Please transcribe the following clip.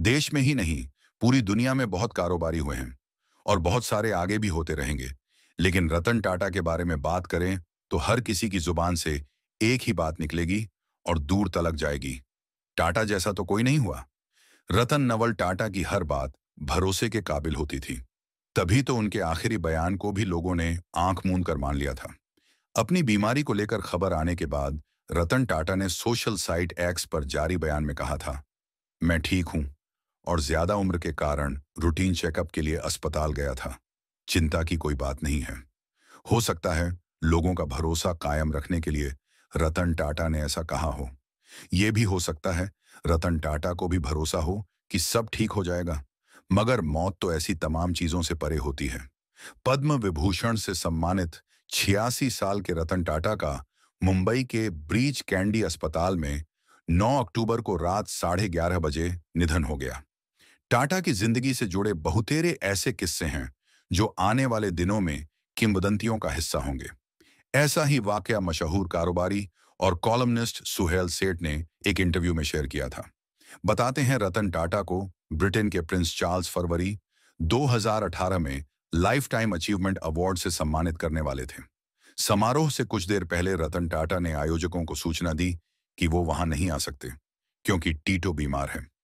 देश में ही नहीं पूरी दुनिया में बहुत कारोबारी हुए हैं और बहुत सारे आगे भी होते रहेंगे लेकिन रतन टाटा के बारे में बात करें तो हर किसी की जुबान से एक ही बात निकलेगी और दूर तलक जाएगी टाटा जैसा तो कोई नहीं हुआ रतन नवल टाटा की हर बात भरोसे के काबिल होती थी तभी तो उनके आखिरी बयान को भी लोगों ने आंख मूंद कर मान लिया था अपनी बीमारी को लेकर खबर आने के बाद रतन टाटा ने सोशल साइट एक्स पर जारी बयान में कहा था मैं ठीक हूं और ज्यादा उम्र के कारण रूटीन चेकअप के लिए अस्पताल गया था चिंता की कोई बात नहीं है हो सकता है लोगों का भरोसा कायम रखने के लिए रतन टाटा ने ऐसा कहा हो यह भी हो सकता है रतन टाटा को भी भरोसा हो कि सब ठीक हो जाएगा मगर मौत तो ऐसी तमाम चीजों से परे होती है पद्म विभूषण से सम्मानित छियासी साल के रतन टाटा का मुंबई के ब्रीच कैंडी अस्पताल में 9 अक्टूबर को रात साढ़े ग्यारह बजे निधन हो गया टाटा की जिंदगी से जुड़े बहुतेरे ऐसे किस्से हैं जो आने वाले दिनों में किंवदंतियों का हिस्सा होंगे ऐसा ही वाक्य मशहूर कारोबारी और कॉलमनिस्ट सुहेल सेठ ने एक इंटरव्यू में शेयर किया था बताते हैं रतन टाटा को ब्रिटेन के प्रिंस चार्ल्स फरवरी 2018 में लाइफ टाइम अचीवमेंट अवार्ड से सम्मानित करने वाले थे समारोह से कुछ देर पहले रतन टाटा ने आयोजकों को सूचना दी कि वो वहां नहीं आ सकते क्योंकि टीटो बीमार है